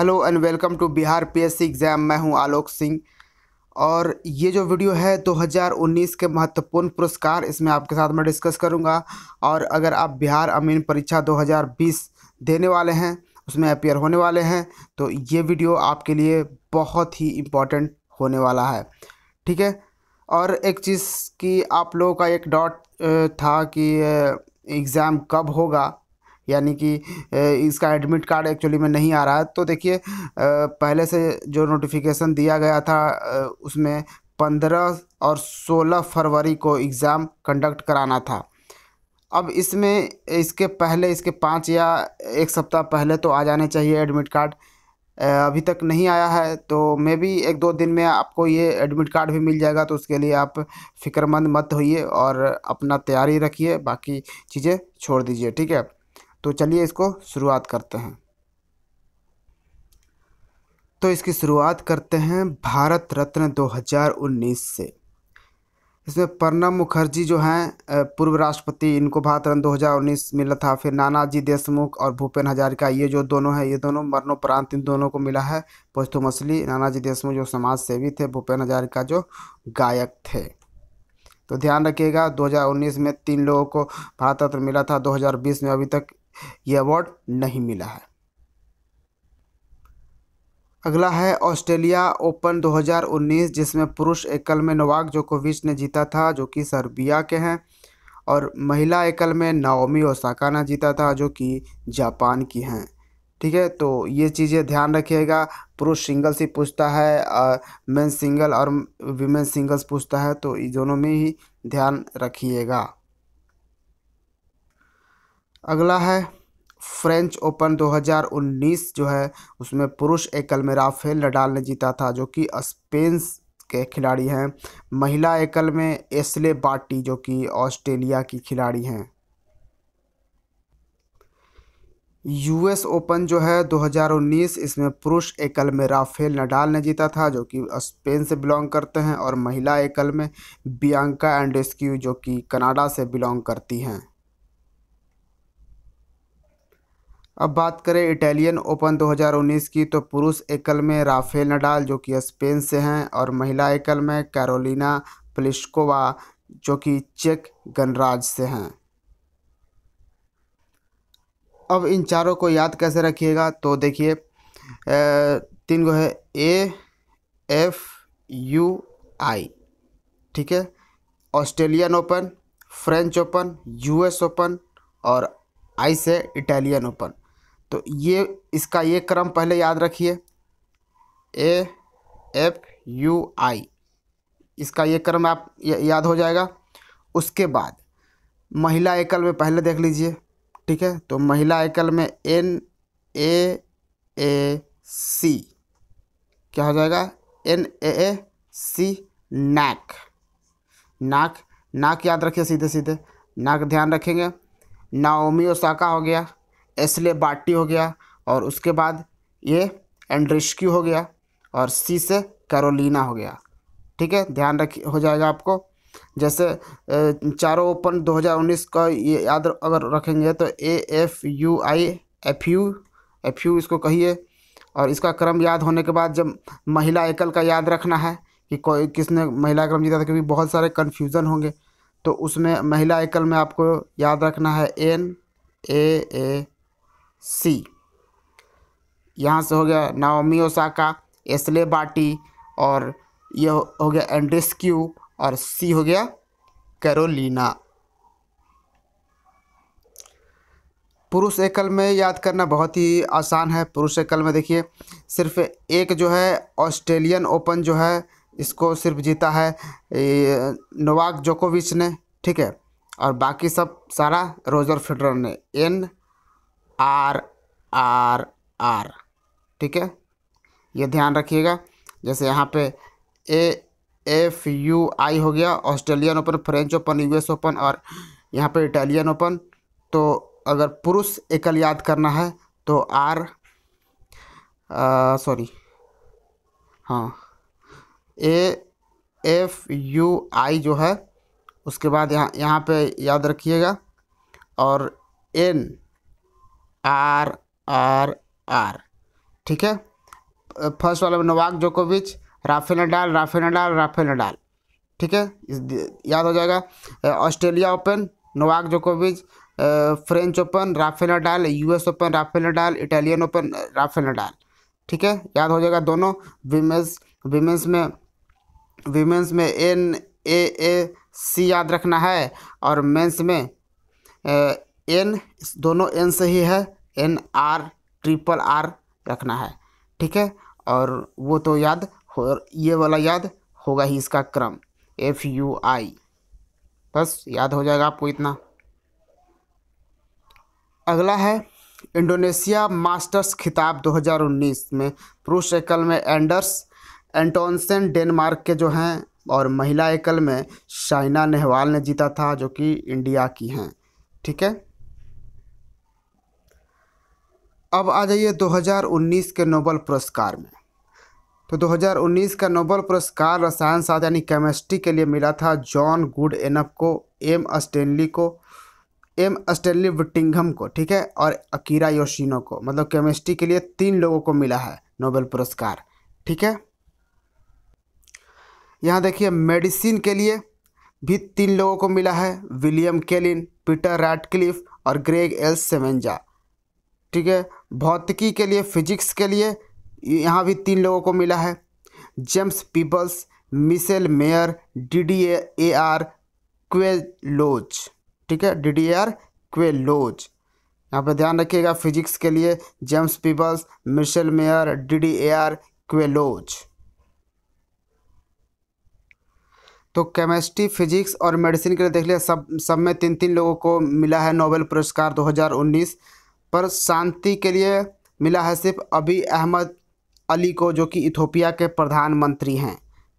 hello and welcome to Bihar PSC exam मैं हूं आलोक सिंह और ये जो वीडियो है 2019 के महत्वपूर्ण पुरस्कार इसमें आपके साथ मैं डिस्कस करूंगा और अगर आप बिहार अमीन परीक्षा 2020 देने वाले हैं उसमें अपेयर होने वाले हैं तो ये वीडियो आपके लिए बहुत ही इम्पोर्टेंट होने वाला है ठीक है और एक चीज़ की आप लोगों का एक डॉट था कि एग्ज़ाम कब होगा यानी कि इसका एडमिट कार्ड एक्चुअली में नहीं आ रहा है तो देखिए पहले से जो नोटिफिकेशन दिया गया था उसमें पंद्रह और सोलह फरवरी को एग्ज़ाम कंडक्ट कराना था अब इसमें इसके पहले इसके पाँच या एक सप्ताह पहले तो आ जाने चाहिए एडमिट कार्ड अभी तक नहीं आया है तो मे भी एक दो दिन में आपको ये एडमिट कार्ड भी मिल जाएगा तो उसके लिए आप फिक्रमंद मत होइए और अपना तैयारी रखिए बाकी चीज़ें छोड़ दीजिए ठीक है तो चलिए इसको शुरुआत करते हैं तो इसकी शुरुआत करते हैं भारत रत्न 2019 से इसमें प्रणब मुखर्जी जो हैं पूर्व राष्ट्रपति इनको भारत रत्न 2019 मिला था फिर नानाजी देशमुख और भूपेन हजारिका ये जो दोनों हैं ये दोनों मरणोपरांत इन दोनों को मिला है पोस्तो मछली नानाजी देशमुख जो समाज सेवी थे भूपेन हजारिका जो गायक थे तो ध्यान रखिएगा 2019 में तीन लोगों को भारत रत्न मिला था 2020 में अभी तक ये अवार्ड नहीं मिला है अगला है ऑस्ट्रेलिया ओपन 2019 जिसमें पुरुष एकल में नोवाक जोकोविच ने जीता था जो कि सर्बिया के हैं और महिला एकल में नाओमी ओसाका ने जीता था जो कि जापान की हैं ठीक है तो ये चीज़ें ध्यान रखिएगा पुरुष सिंगल्स ही पूछता है मेन सिंगल और वीमेन सिंगल्स पूछता है तो दोनों में ही ध्यान रखिएगा अगला है फ्रेंच ओपन 2019 जो है उसमें पुरुष एकल में राफेल नडाल ने जीता था जो कि स्पेन के खिलाड़ी हैं महिला एकल में एसले बाटी जो कि ऑस्ट्रेलिया की खिलाड़ी हैं यूएस ओपन जो है 2019 इसमें पुरुष एकल में राफेल नडाल ने जीता था जो कि स्पेन से बिलोंग करते हैं और महिला एकल में बियांका एंडेस्क्यू जो कि कनाडा से बिलोंग करती हैं अब बात करें इटालियन ओपन 2019 की तो पुरुष एकल में राफेल नडाल जो कि स्पेन से हैं और महिला एकल में कैरोलिना प्लिस्कोवा जो कि चेक गणराज से हैं अब इन चारों को याद कैसे रखिएगा तो देखिए तीन गो है ए एफ यू आई ठीक है Australian Open French Open US Open और आई से इटालियन ओपन तो ये इसका ये क्रम पहले याद रखिए ए एफ यू आई इसका ये क्रम आप याद हो जाएगा उसके बाद महिला एकल में पहले देख लीजिए ठीक है तो महिला एकल में एन ए ए सी क्या हो जाएगा एन ए ए सी नाक नाक नाक याद रखिए सीधे सीधे नाक ध्यान रखेंगे नाओमी ओसाका हो गया एसले बाटी हो गया और उसके बाद ये एंड्रिस्क्यू हो गया और सी से कैरोलिना हो गया ठीक है ध्यान रख हो जाएगा आपको जैसे चारों ओपन 2019 का ये याद अगर रखेंगे तो A F U I F U F U इसको कहिए और इसका क्रम याद होने के बाद जब महिला एकल का याद रखना है कि कोई किसने महिला क्रम जीता था क्योंकि बहुत सारे कन्फ्यूज़न होंगे तो उसमें महिला एकल में आपको याद रखना है एन ए ए सी यहाँ से हो गया नाओमी ओसाका एसले बाटी और यह हो गया एंड्रिस्क्यू और सी हो गया कैरोलिना पुरुष एकल में याद करना बहुत ही आसान है पुरुष एकल में देखिए सिर्फ एक जो है ऑस्ट्रेलियन ओपन जो है इसको सिर्फ जीता है नोवाक जोकोविच ने ठीक है और बाकी सब सारा रोजर फेडरर ने एन आर आर आर ठीक है ये ध्यान रखिएगा जैसे यहाँ पे ए एफ यू आई हो गया Australian Open French Open US Open और यहाँ पे इटालियन ओपन तो अगर पुरुष एकल याद करना है तो आर सॉरी हाँ ए एफ यू आई जो है उसके बाद यहाँ यहाँ पे याद रखिएगा और एन आर आर आर ठीक है फर्स्ट वाला नोवाक जोकोविच Rafael Nadal Rafael Nadal Rafael Nadal ठीक है याद हो जाएगा ऑस्ट्रेलिया ओपन नोवाक जोकोविच French Open Rafael Nadal US Open Rafael Nadal Italian Open Rafael Nadal ठीक है याद हो जाएगा दोनों विमेंस विमेंस में विमेंस में एन ए ए सी याद रखना है और मेंस में एन दोनों एन से ही है एन आर ट्रिपल आर रखना है ठीक है और वो तो याद हो ये वाला याद होगा ही इसका क्रम एफ यू आई बस याद हो जाएगा आपको इतना अगला है इंडोनेशिया मास्टर्स खिताब 2019 में पुरुष एकल में एंडर्स एंटोनसन डेनमार्क के जो हैं और महिला एकल में साइना नेहवाल ने जीता था जो कि इंडिया की हैं ठीक है अब आ जाइए 2019 के नोबल पुरस्कार में तो 2019 का नोबल पुरस्कार रसायन साथ यानी केमिस्ट्री के लिए मिला था जॉन गुड एनप को एम स्टेनली को एम स्टेनली विटिंगम को ठीक है और अकीरा योशिनो को मतलब केमिस्ट्री के लिए तीन लोगों को मिला है नोबेल पुरस्कार ठीक है यहाँ देखिए मेडिसिन के लिए भी तीन लोगों को मिला है विलियम केलिन पीटर रैटक्लिफ और ग्रेग एल सेवेंजा ठीक है भौतिकी के लिए फिजिक्स के लिए यहाँ भी तीन लोगों को मिला है James Peebles Michel Mayor D D A R Queloz ठीक है D D A R Queloz यहाँ पर ध्यान रखिएगा फिजिक्स के लिए James Peebles Michel Mayor D D A R Queloz तो केमिस्ट्री फिजिक्स और मेडिसिन के लिए देख लिया सब सब में तीन तीन लोगों को मिला है नोबेल पुरस्कार 2019 पर शांति के लिए मिला है सिर्फ अभी अहमद अली को जो कि इथोपिया के प्रधानमंत्री हैं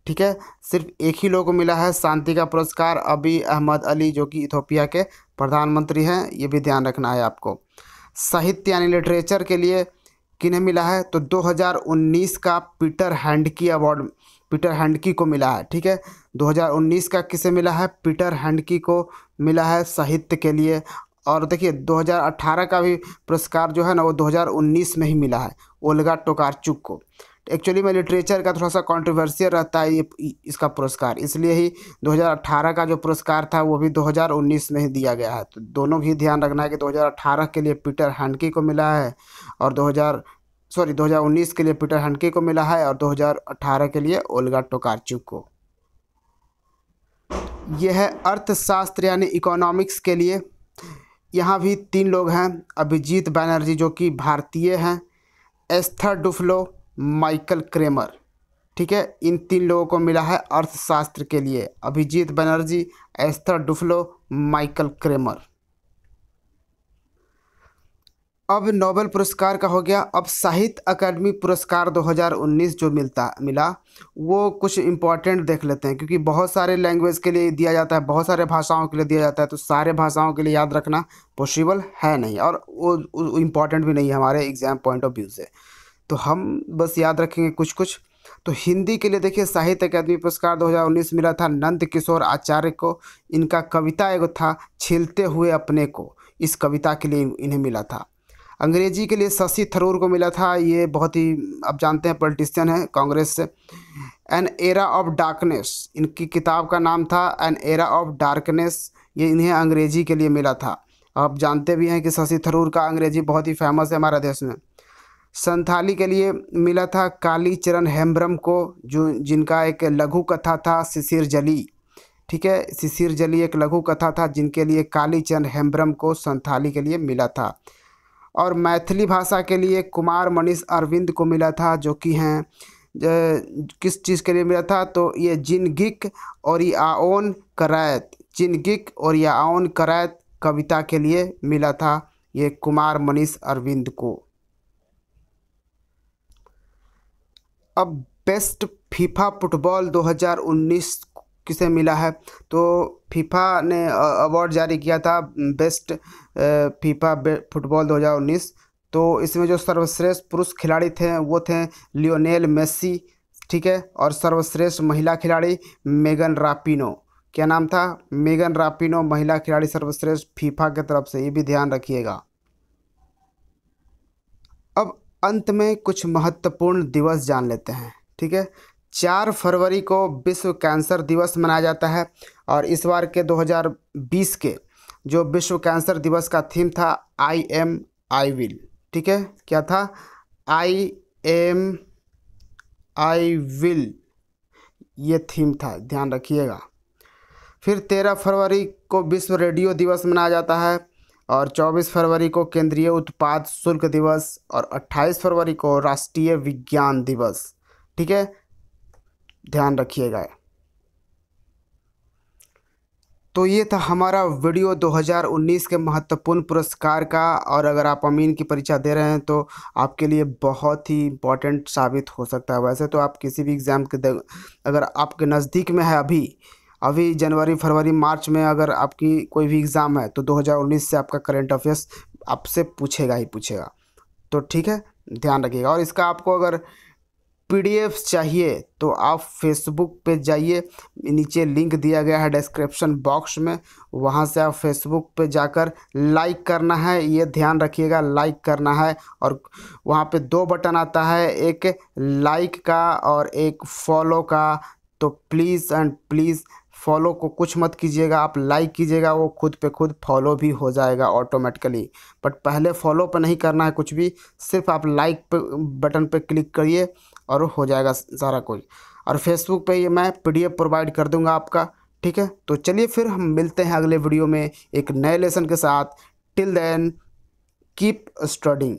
ठीक है सिर्फ एक ही लोग को मिला है शांति का पुरस्कार अभी अहमद अली जो कि इथोपिया के प्रधानमंत्री हैं ये भी ध्यान रखना है आपको साहित्य यानी लिटरेचर के लिए किन्हें मिला है तो 2019 का Peter Handke award Peter Handke को मिला है ठीक है 2019 का किसे मिला है पीटर हैंडकी को मिला है साहित्य के लिए और देखिए 2018 का भी पुरस्कार जो है ना वो 2019 में ही मिला है ओलगा टोकारचुक को एक्चुअली में लिटरेचर का थोड़ा सा कंट्रोवर्सियल रहता है ये इसका पुरस्कार इसलिए ही 2018 का जो पुरस्कार था वो भी 2019 में ही दिया गया है तो दोनों भी ध्यान रखना है कि 2018 के लिए पीटर हैंडकी को मिला है और 2000 सॉरी 2019 के लिए पीटर हैंडकी को मिला है और 2018 के लिए ओलगा टोकारचुक को यह है अर्थशास्त्र यानी इकोनॉमिक्स के लिए यहाँ भी तीन लोग हैं अभिजीत बैनर्जी जो कि भारतीय हैं एस्थर डुफ्लो माइकल क्रेमर ठीक है इन तीन लोगों को मिला है अर्थशास्त्र के लिए Abhijit Banerjee Esther Duflo Michael Kremer अब नोबेल पुरस्कार का हो गया अब साहित्य अकादमी पुरस्कार 2019 जो मिलता मिला वो कुछ इम्पॉर्टेंट देख लेते हैं क्योंकि बहुत सारे लैंग्वेज के लिए दिया जाता है बहुत सारे भाषाओं के लिए दिया जाता है तो सारे भाषाओं के लिए याद रखना पॉसिबल है नहीं और वो इम्पॉर्टेंट भी नहीं है हमारे एग्ज़ाम पॉइंट ऑफ व्यू से तो हम बस याद रखेंगे कुछ कुछ तो हिंदी के लिए देखिए साहित्य अकादमी पुरस्कार 2019 मिला था नंद किशोर आचार्य को इनका कविता एगो था छिलते हुए अपने को इस कविता के लिए इन्हें मिला था अंग्रेजी के लिए शशि थरूर को मिला था ये बहुत ही आप जानते हैं पॉलिटिशियन है कांग्रेस से एन एरा ऑफ डार्कनेस इनकी किताब का नाम था एन एरा ऑफ डार्कनेस ये इन्हें अंग्रेजी के लिए मिला था आप जानते भी हैं कि शशि थरूर का अंग्रेजी बहुत ही फेमस है हमारे देश में संथाली के लिए मिला था काली चरण हेम्ब्रम को जो जिनका एक लघु कथा था शिशिर जली ठीक है शिशिर जली एक लघु कथा था जिनके लिए काली चरण हेम्ब्रम को संथाली के लिए मिला था और मैथिली भाषा के लिए कुमार मनीष अरविंद को मिला था जो कि हैं किस चीज़ के लिए मिला था तो ये जिनगिक और ये आओन करैत जिनगिक और या आओन करैत कविता के लिए मिला था ये कुमार मनीष अरविंद को अब बेस्ट फीफा फुटबॉल 2019 किसे मिला है तो फीफा ने अवार्ड जारी किया था बेस्ट फीफा बे, फुटबॉल 2019 तो इसमें जो सर्वश्रेष्ठ पुरुष खिलाड़ी थे वो थे लियोनेल मेसी ठीक है और सर्वश्रेष्ठ महिला खिलाड़ी मेगन रापिनो क्या नाम था मेगन रापिनो महिला खिलाड़ी सर्वश्रेष्ठ फीफा की तरफ से ये भी ध्यान रखिएगा अब अंत में कुछ महत्वपूर्ण दिवस जान लेते हैं ठीक है चार फरवरी को विश्व कैंसर दिवस मनाया जाता है और इस बार के 2020 के जो विश्व कैंसर दिवस का थीम था आई एम आई विल ठीक है क्या था आई एम आई विल ये थीम था ध्यान रखिएगा फिर तेरह फरवरी को विश्व रेडियो दिवस मनाया जाता है और 24 फरवरी को केंद्रीय उत्पाद शुल्क दिवस और 28 फरवरी को राष्ट्रीय विज्ञान दिवस ठीक है ध्यान रखिएगा तो ये था हमारा वीडियो 2019 के महत्वपूर्ण पुरस्कार का और अगर आप अमीन की परीक्षा दे रहे हैं तो आपके लिए बहुत ही इम्पोर्टेंट साबित हो सकता है वैसे तो आप किसी भी एग्ज़ाम के अगर आपके नज़दीक में है अभी अभी जनवरी फरवरी मार्च में अगर आपकी कोई भी एग्ज़ाम है तो 2019 से आपका करेंट अफेयर्स आपसे पूछेगा ही पूछेगा तो ठीक है ध्यान रखिएगा और इसका आपको अगर पीडीएफ चाहिए तो आप फेसबुक पे जाइए नीचे लिंक दिया गया है डिस्क्रिप्शन बॉक्स में वहाँ से आप फेसबुक पे जाकर लाइक करना है ये ध्यान रखिएगा लाइक करना है और वहाँ पे दो बटन आता है एक लाइक का और एक फॉलो का तो प्लीज़ एंड प्लीज़ फॉलो को कुछ मत कीजिएगा आप लाइक कीजिएगा वो खुद पे खुद फॉलो भी हो जाएगा ऑटोमेटिकली बट पहले फॉलो पर नहीं करना है कुछ भी सिर्फ आप लाइक पे बटन पे क्लिक करिए और हो जाएगा सारा कुछ और फेसबुक पे ये मैं पीडीएफ प्रोवाइड कर दूंगा आपका ठीक है तो चलिए फिर हम मिलते हैं अगले वीडियो में एक नए लेसन के साथ टिल देन कीप स्टडिंग